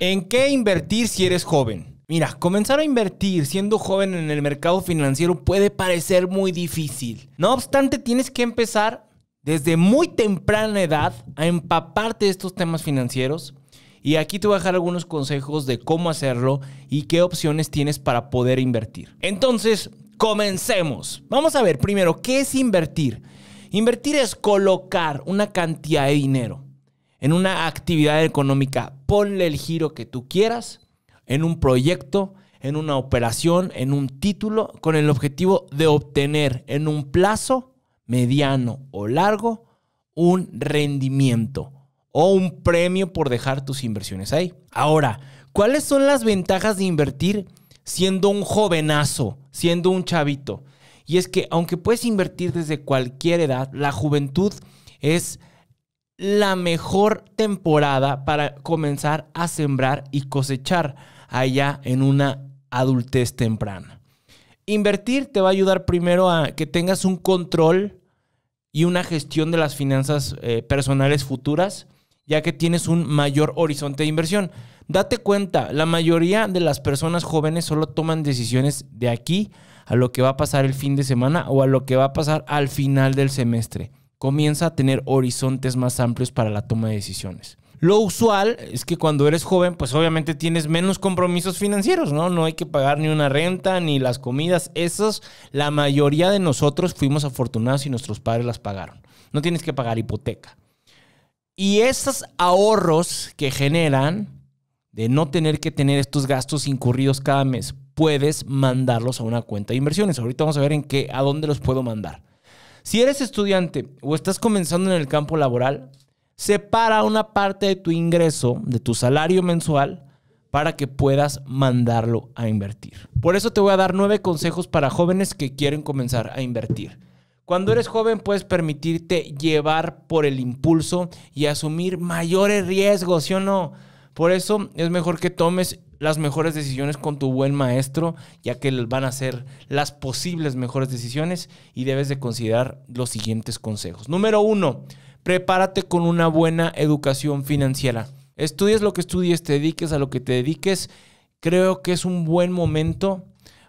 ¿En qué invertir si eres joven? Mira, comenzar a invertir siendo joven en el mercado financiero puede parecer muy difícil. No obstante, tienes que empezar desde muy temprana edad a empaparte de estos temas financieros. Y aquí te voy a dejar algunos consejos de cómo hacerlo y qué opciones tienes para poder invertir. Entonces, comencemos. Vamos a ver primero, ¿qué es invertir? Invertir es colocar una cantidad de dinero en una actividad económica, ponle el giro que tú quieras, en un proyecto, en una operación, en un título, con el objetivo de obtener en un plazo mediano o largo un rendimiento o un premio por dejar tus inversiones ahí. Ahora, ¿cuáles son las ventajas de invertir siendo un jovenazo, siendo un chavito? Y es que aunque puedes invertir desde cualquier edad, la juventud es la mejor temporada para comenzar a sembrar y cosechar allá en una adultez temprana. Invertir te va a ayudar primero a que tengas un control y una gestión de las finanzas eh, personales futuras, ya que tienes un mayor horizonte de inversión. Date cuenta, la mayoría de las personas jóvenes solo toman decisiones de aquí a lo que va a pasar el fin de semana o a lo que va a pasar al final del semestre comienza a tener horizontes más amplios para la toma de decisiones. Lo usual es que cuando eres joven, pues obviamente tienes menos compromisos financieros, ¿no? No hay que pagar ni una renta, ni las comidas. Esas, la mayoría de nosotros fuimos afortunados y nuestros padres las pagaron. No tienes que pagar hipoteca. Y esos ahorros que generan de no tener que tener estos gastos incurridos cada mes, puedes mandarlos a una cuenta de inversiones. Ahorita vamos a ver en qué, a dónde los puedo mandar. Si eres estudiante o estás comenzando en el campo laboral, separa una parte de tu ingreso, de tu salario mensual, para que puedas mandarlo a invertir. Por eso te voy a dar nueve consejos para jóvenes que quieren comenzar a invertir. Cuando eres joven puedes permitirte llevar por el impulso y asumir mayores riesgos, ¿sí o no? Por eso es mejor que tomes las mejores decisiones con tu buen maestro, ya que van a ser las posibles mejores decisiones y debes de considerar los siguientes consejos. Número uno, prepárate con una buena educación financiera. Estudies lo que estudies, te dediques a lo que te dediques. Creo que es un buen momento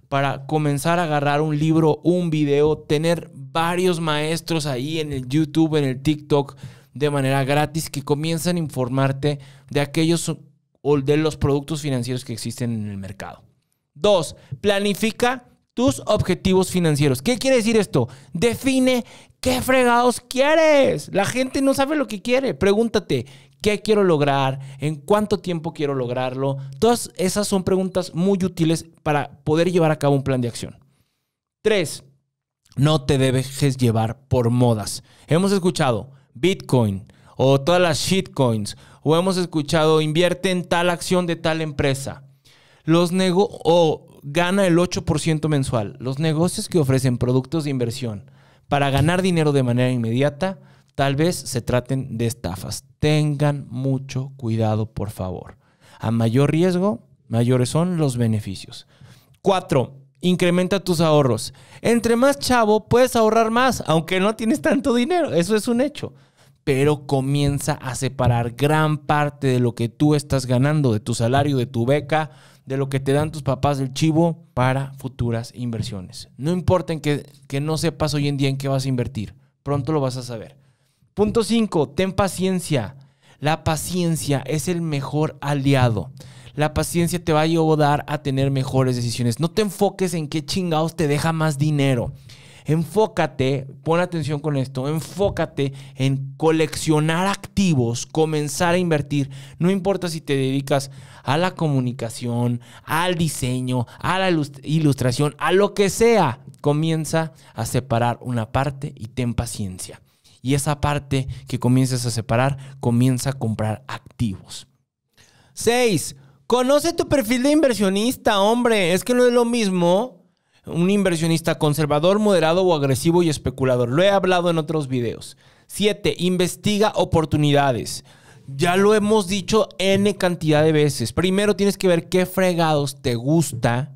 para comenzar a agarrar un libro, un video, tener varios maestros ahí en el YouTube, en el TikTok, de manera gratis, que comienzan a informarte de aquellos o de los productos financieros que existen en el mercado. Dos, planifica tus objetivos financieros. ¿Qué quiere decir esto? Define qué fregados quieres. La gente no sabe lo que quiere. Pregúntate, ¿qué quiero lograr? ¿En cuánto tiempo quiero lograrlo? Todas esas son preguntas muy útiles para poder llevar a cabo un plan de acción. Tres, no te dejes llevar por modas. Hemos escuchado Bitcoin, o todas las shitcoins, o hemos escuchado invierte en tal acción de tal empresa. Los o gana el 8% mensual. Los negocios que ofrecen productos de inversión para ganar dinero de manera inmediata, tal vez se traten de estafas. Tengan mucho cuidado, por favor. A mayor riesgo, mayores son los beneficios. Cuatro, incrementa tus ahorros. Entre más chavo, puedes ahorrar más, aunque no tienes tanto dinero. Eso es un hecho pero comienza a separar gran parte de lo que tú estás ganando, de tu salario, de tu beca, de lo que te dan tus papás del chivo para futuras inversiones. No importa en que, que no sepas hoy en día en qué vas a invertir, pronto lo vas a saber. Punto 5, ten paciencia. La paciencia es el mejor aliado. La paciencia te va a ayudar a tener mejores decisiones. No te enfoques en qué chingados te deja más dinero. Enfócate, pon atención con esto, enfócate en coleccionar activos, comenzar a invertir. No importa si te dedicas a la comunicación, al diseño, a la ilustración, a lo que sea. Comienza a separar una parte y ten paciencia. Y esa parte que comiences a separar, comienza a comprar activos. 6. Conoce tu perfil de inversionista, hombre. Es que no es lo mismo un inversionista conservador, moderado o agresivo y especulador. Lo he hablado en otros videos. 7. Investiga oportunidades. Ya lo hemos dicho N cantidad de veces. Primero tienes que ver qué fregados te gusta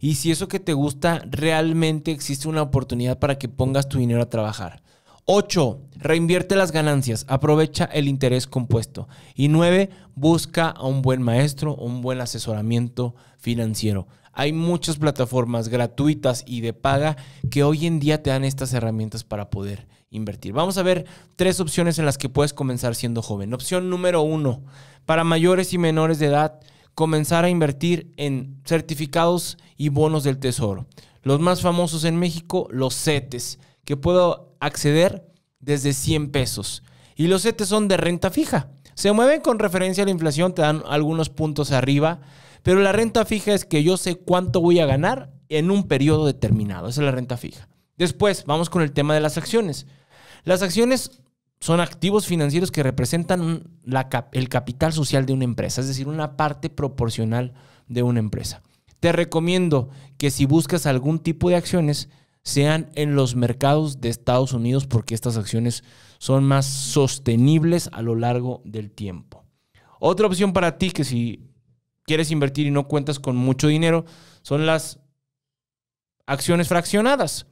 y si eso que te gusta realmente existe una oportunidad para que pongas tu dinero a trabajar. 8. Reinvierte las ganancias, aprovecha el interés compuesto. Y 9. Busca a un buen maestro, un buen asesoramiento financiero. Hay muchas plataformas gratuitas y de paga que hoy en día te dan estas herramientas para poder invertir. Vamos a ver tres opciones en las que puedes comenzar siendo joven. Opción número uno, Para mayores y menores de edad, comenzar a invertir en certificados y bonos del tesoro. Los más famosos en México, los CETES, que puedo acceder desde 100 pesos. Y los CETES son de renta fija. Se mueven con referencia a la inflación, te dan algunos puntos arriba, pero la renta fija es que yo sé cuánto voy a ganar en un periodo determinado. Esa es la renta fija. Después, vamos con el tema de las acciones. Las acciones son activos financieros que representan el capital social de una empresa, es decir, una parte proporcional de una empresa. Te recomiendo que si buscas algún tipo de acciones, sean en los mercados de Estados Unidos porque estas acciones son más sostenibles a lo largo del tiempo. Otra opción para ti que si quieres invertir y no cuentas con mucho dinero son las acciones fraccionadas.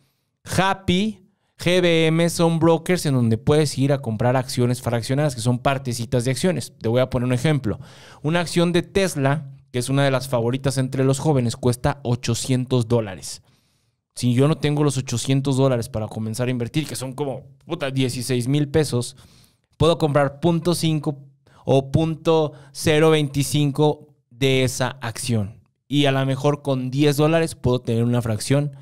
Happy, GBM son brokers en donde puedes ir a comprar acciones fraccionadas, que son partecitas de acciones. Te voy a poner un ejemplo. Una acción de Tesla, que es una de las favoritas entre los jóvenes, cuesta 800 dólares si yo no tengo los 800 dólares para comenzar a invertir, que son como, puta, 16 mil pesos, puedo comprar 0.5 o 0.25 de esa acción. Y a lo mejor con 10 dólares puedo tener una fracción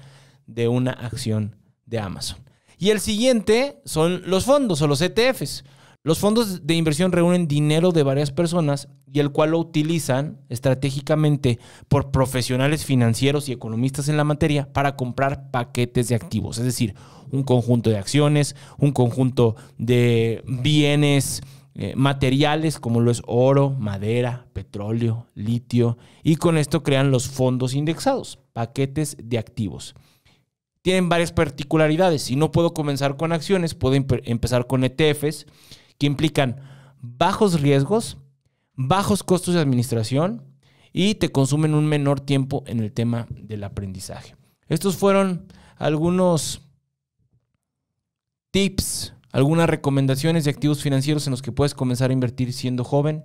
de una acción de Amazon. Y el siguiente son los fondos o los ETFs. Los fondos de inversión reúnen dinero de varias personas y el cual lo utilizan estratégicamente por profesionales financieros y economistas en la materia para comprar paquetes de activos, es decir, un conjunto de acciones, un conjunto de bienes eh, materiales como lo es oro, madera, petróleo, litio y con esto crean los fondos indexados, paquetes de activos tienen varias particularidades. Si no puedo comenzar con acciones, puedo empezar con ETFs que implican bajos riesgos, bajos costos de administración y te consumen un menor tiempo en el tema del aprendizaje. Estos fueron algunos tips, algunas recomendaciones de activos financieros en los que puedes comenzar a invertir siendo joven.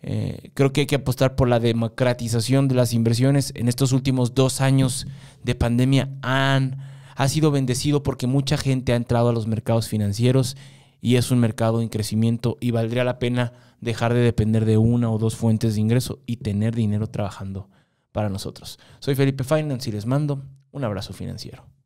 Eh, creo que hay que apostar por la democratización de las inversiones. En estos últimos dos años de pandemia han, ha sido bendecido porque mucha gente ha entrado a los mercados financieros y es un mercado en crecimiento y valdría la pena dejar de depender de una o dos fuentes de ingreso y tener dinero trabajando para nosotros. Soy Felipe Finance y les mando un abrazo financiero.